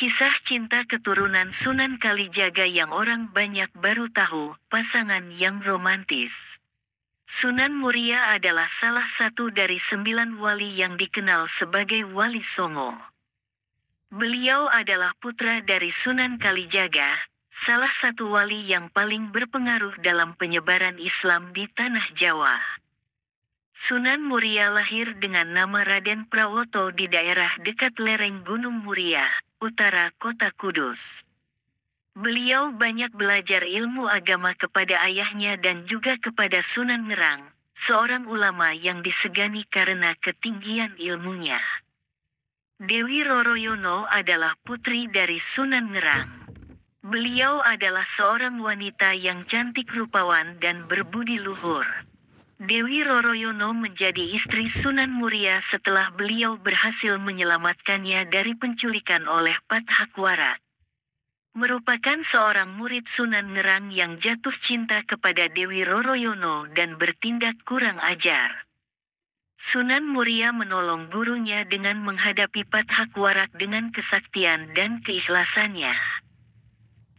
Kisah cinta keturunan Sunan Kalijaga yang orang banyak baru tahu, pasangan yang romantis. Sunan Muria adalah salah satu dari sembilan wali yang dikenal sebagai Wali Songo. Beliau adalah putra dari Sunan Kalijaga, salah satu wali yang paling berpengaruh dalam penyebaran Islam di Tanah Jawa. Sunan Muria lahir dengan nama Raden Prawoto di daerah dekat lereng Gunung Muria utara kota Kudus. Beliau banyak belajar ilmu agama kepada ayahnya dan juga kepada Sunan Ngerang, seorang ulama yang disegani karena ketinggian ilmunya. Dewi Roroyono adalah putri dari Sunan Ngerang. Beliau adalah seorang wanita yang cantik rupawan dan berbudi luhur. Dewi Roroyono menjadi istri Sunan Muria setelah beliau berhasil menyelamatkannya dari penculikan oleh Pathakwara. Merupakan seorang murid Sunan Ngerang yang jatuh cinta kepada Dewi Roroyono dan bertindak kurang ajar. Sunan Muria menolong gurunya dengan menghadapi Pathakwara dengan kesaktian dan keikhlasannya.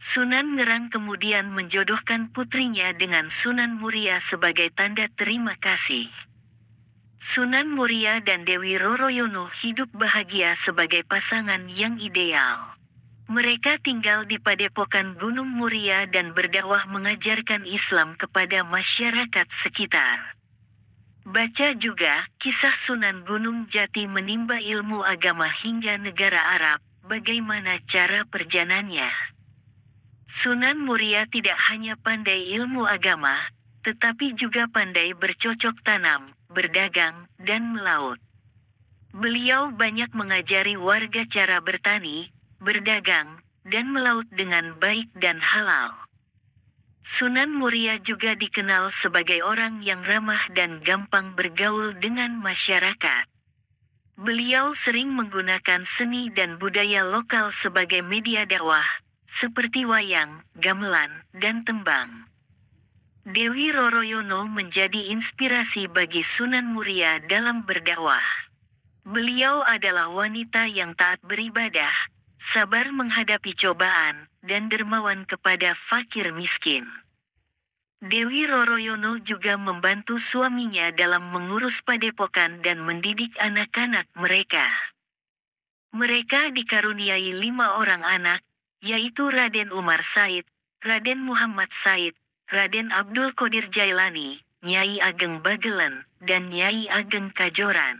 Sunan Ngerang kemudian menjodohkan putrinya dengan Sunan Muria sebagai tanda terima kasih. Sunan Muria dan Dewi Roroyono hidup bahagia sebagai pasangan yang ideal. Mereka tinggal di padepokan Gunung Muria dan berdakwah mengajarkan Islam kepada masyarakat sekitar. Baca juga kisah Sunan Gunung Jati menimba ilmu agama hingga negara Arab, bagaimana cara perjanannya. Sunan Muria tidak hanya pandai ilmu agama, tetapi juga pandai bercocok tanam, berdagang, dan melaut. Beliau banyak mengajari warga cara bertani, berdagang, dan melaut dengan baik dan halal. Sunan Muria juga dikenal sebagai orang yang ramah dan gampang bergaul dengan masyarakat. Beliau sering menggunakan seni dan budaya lokal sebagai media dakwah, seperti wayang, gamelan, dan tembang. Dewi Roroyono menjadi inspirasi bagi Sunan Muria dalam berdakwah. Beliau adalah wanita yang taat beribadah, sabar menghadapi cobaan, dan dermawan kepada fakir miskin. Dewi Roroyono juga membantu suaminya dalam mengurus padepokan dan mendidik anak-anak mereka. Mereka dikaruniai lima orang anak, yaitu Raden Umar Said, Raden Muhammad Said, Raden Abdul Qadir Jailani, Nyai Ageng Bagelen, dan Nyai Ageng Kajoran.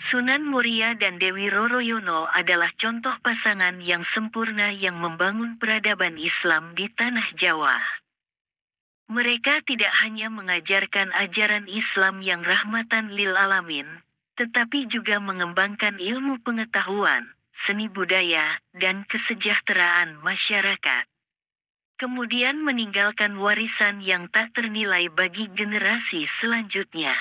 Sunan Muria dan Dewi Roroyono adalah contoh pasangan yang sempurna yang membangun peradaban Islam di tanah Jawa. Mereka tidak hanya mengajarkan ajaran Islam yang rahmatan lil alamin, tetapi juga mengembangkan ilmu pengetahuan, seni budaya, dan kesejahteraan masyarakat. Kemudian meninggalkan warisan yang tak ternilai bagi generasi selanjutnya.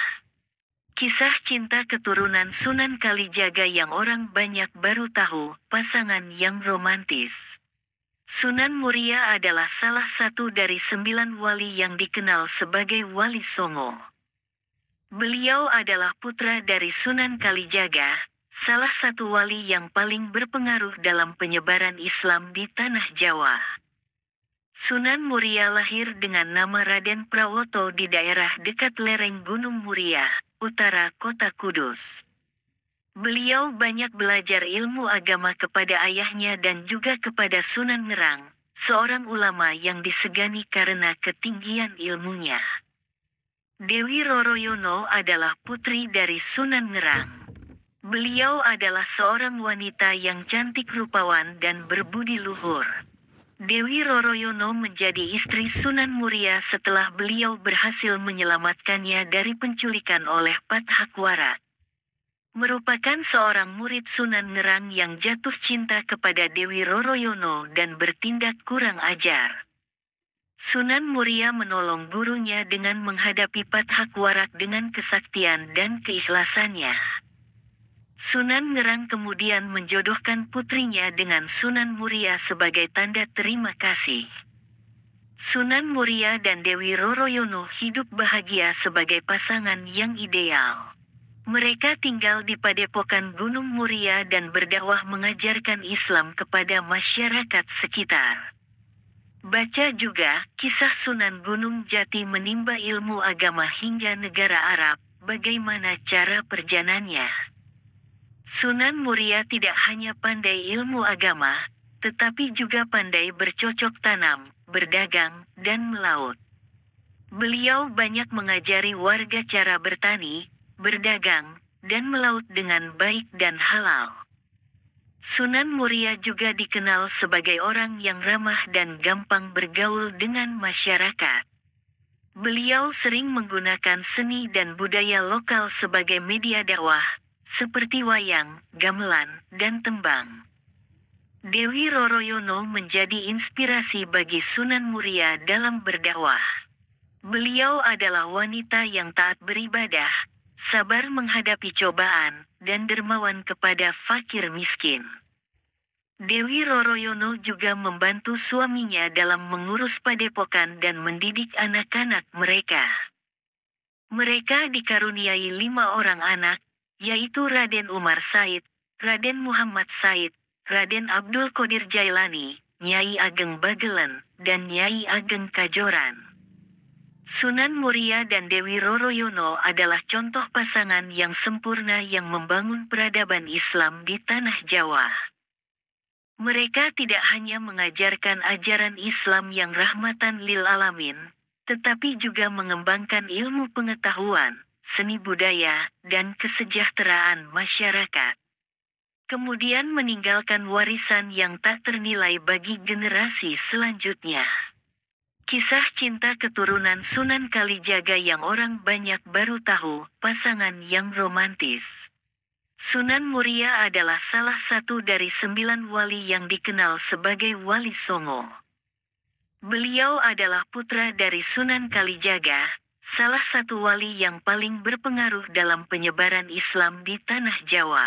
Kisah cinta keturunan Sunan Kalijaga yang orang banyak baru tahu, pasangan yang romantis. Sunan Muria adalah salah satu dari sembilan wali yang dikenal sebagai Wali Songo. Beliau adalah putra dari Sunan Kalijaga, salah satu wali yang paling berpengaruh dalam penyebaran Islam di Tanah Jawa. Sunan Muria lahir dengan nama Raden Prawoto di daerah dekat lereng Gunung Muria, utara kota Kudus. Beliau banyak belajar ilmu agama kepada ayahnya dan juga kepada Sunan Ngerang, seorang ulama yang disegani karena ketinggian ilmunya. Dewi Roroyono adalah putri dari Sunan Ngerang. Beliau adalah seorang wanita yang cantik rupawan dan berbudi luhur. Dewi Roroyono menjadi istri Sunan Muria setelah beliau berhasil menyelamatkannya dari penculikan oleh Pathakwara. Merupakan seorang murid Sunan Ngerang yang jatuh cinta kepada Dewi Roroyono dan bertindak kurang ajar. Sunan Muria menolong gurunya dengan menghadapi Pathakwara dengan kesaktian dan keikhlasannya. Sunan Ngerang kemudian menjodohkan putrinya dengan Sunan Muria sebagai tanda terima kasih. Sunan Muria dan Dewi Roroyono hidup bahagia sebagai pasangan yang ideal. Mereka tinggal di padepokan Gunung Muria dan berdakwah mengajarkan Islam kepada masyarakat sekitar. Baca juga kisah Sunan Gunung Jati menimba ilmu agama hingga negara Arab, bagaimana cara perjanannya. Sunan Muria tidak hanya pandai ilmu agama, tetapi juga pandai bercocok tanam, berdagang, dan melaut. Beliau banyak mengajari warga cara bertani, berdagang, dan melaut dengan baik dan halal. Sunan Muria juga dikenal sebagai orang yang ramah dan gampang bergaul dengan masyarakat. Beliau sering menggunakan seni dan budaya lokal sebagai media dakwah, seperti wayang, gamelan, dan tembang. Dewi Roroyono menjadi inspirasi bagi Sunan Muria dalam berdakwah. Beliau adalah wanita yang taat beribadah, sabar menghadapi cobaan, dan dermawan kepada fakir miskin. Dewi Roroyono juga membantu suaminya dalam mengurus padepokan dan mendidik anak-anak mereka. Mereka dikaruniai lima orang anak, yaitu Raden Umar Said, Raden Muhammad Said, Raden Abdul Qadir Jailani, Nyai Ageng Bagelen, dan Nyai Ageng Kajoran. Sunan Muria dan Dewi Roroyono adalah contoh pasangan yang sempurna yang membangun peradaban Islam di tanah Jawa. Mereka tidak hanya mengajarkan ajaran Islam yang rahmatan lil alamin, tetapi juga mengembangkan ilmu pengetahuan, seni budaya, dan kesejahteraan masyarakat. Kemudian meninggalkan warisan yang tak ternilai bagi generasi selanjutnya. Kisah cinta keturunan Sunan Kalijaga yang orang banyak baru tahu, pasangan yang romantis. Sunan Muria adalah salah satu dari sembilan wali yang dikenal sebagai Wali Songo. Beliau adalah putra dari Sunan Kalijaga, salah satu wali yang paling berpengaruh dalam penyebaran Islam di Tanah Jawa.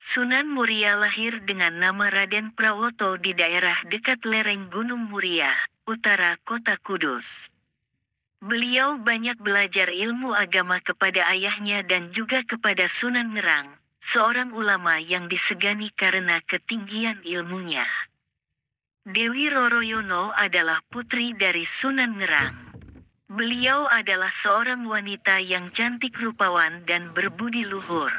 Sunan Muria lahir dengan nama Raden Prawoto di daerah dekat lereng Gunung Muria, utara kota Kudus. Beliau banyak belajar ilmu agama kepada ayahnya dan juga kepada Sunan Ngerang, seorang ulama yang disegani karena ketinggian ilmunya. Dewi Roroyono adalah putri dari Sunan Ngerang. Beliau adalah seorang wanita yang cantik rupawan dan berbudi luhur.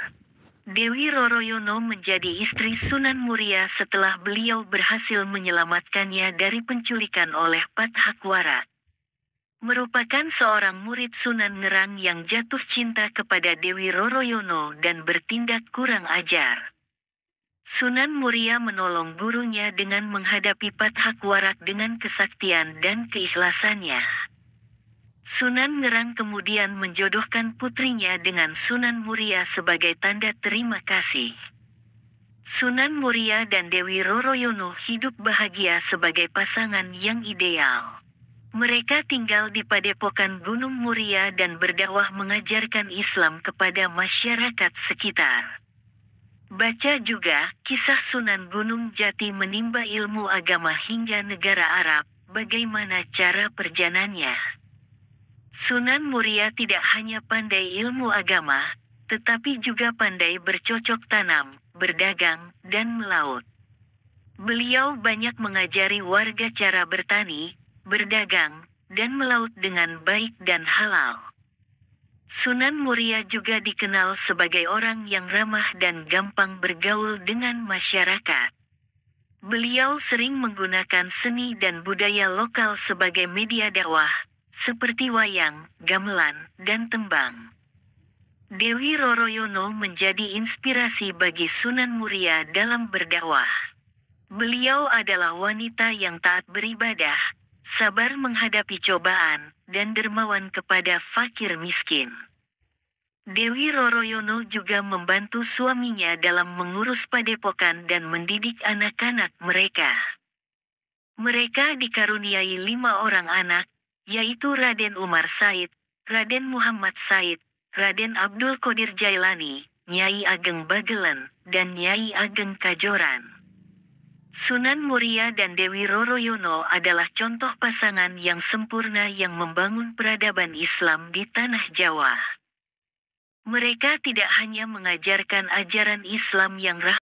Dewi Roroyono menjadi istri Sunan Muria setelah beliau berhasil menyelamatkannya dari penculikan oleh Pathakwara. Merupakan seorang murid Sunan Ngerang yang jatuh cinta kepada Dewi Roroyono dan bertindak kurang ajar. Sunan Muria menolong gurunya dengan menghadapi Pathakwara dengan kesaktian dan keikhlasannya. Sunan Ngerang kemudian menjodohkan putrinya dengan Sunan Muria sebagai tanda terima kasih. Sunan Muria dan Dewi Roroyono hidup bahagia sebagai pasangan yang ideal. Mereka tinggal di padepokan Gunung Muria dan berdakwah mengajarkan Islam kepada masyarakat sekitar. Baca juga kisah Sunan Gunung Jati menimba ilmu agama hingga negara Arab, bagaimana cara perjanannya. Sunan Muria tidak hanya pandai ilmu agama, tetapi juga pandai bercocok tanam, berdagang, dan melaut. Beliau banyak mengajari warga cara bertani, berdagang, dan melaut dengan baik dan halal. Sunan Muria juga dikenal sebagai orang yang ramah dan gampang bergaul dengan masyarakat. Beliau sering menggunakan seni dan budaya lokal sebagai media dakwah, seperti wayang, gamelan, dan tembang. Dewi Roroyono menjadi inspirasi bagi Sunan Muria dalam berdakwah. Beliau adalah wanita yang taat beribadah, sabar menghadapi cobaan, dan dermawan kepada fakir miskin. Dewi Roroyono juga membantu suaminya dalam mengurus padepokan dan mendidik anak-anak mereka. Mereka dikaruniai lima orang anak, yaitu Raden Umar Said, Raden Muhammad Said, Raden Abdul Qadir Jailani, Nyai Ageng Bagelen, dan Nyai Ageng Kajoran. Sunan Muria dan Dewi Roroyono adalah contoh pasangan yang sempurna yang membangun peradaban Islam di tanah Jawa. Mereka tidak hanya mengajarkan ajaran Islam yang rahmat,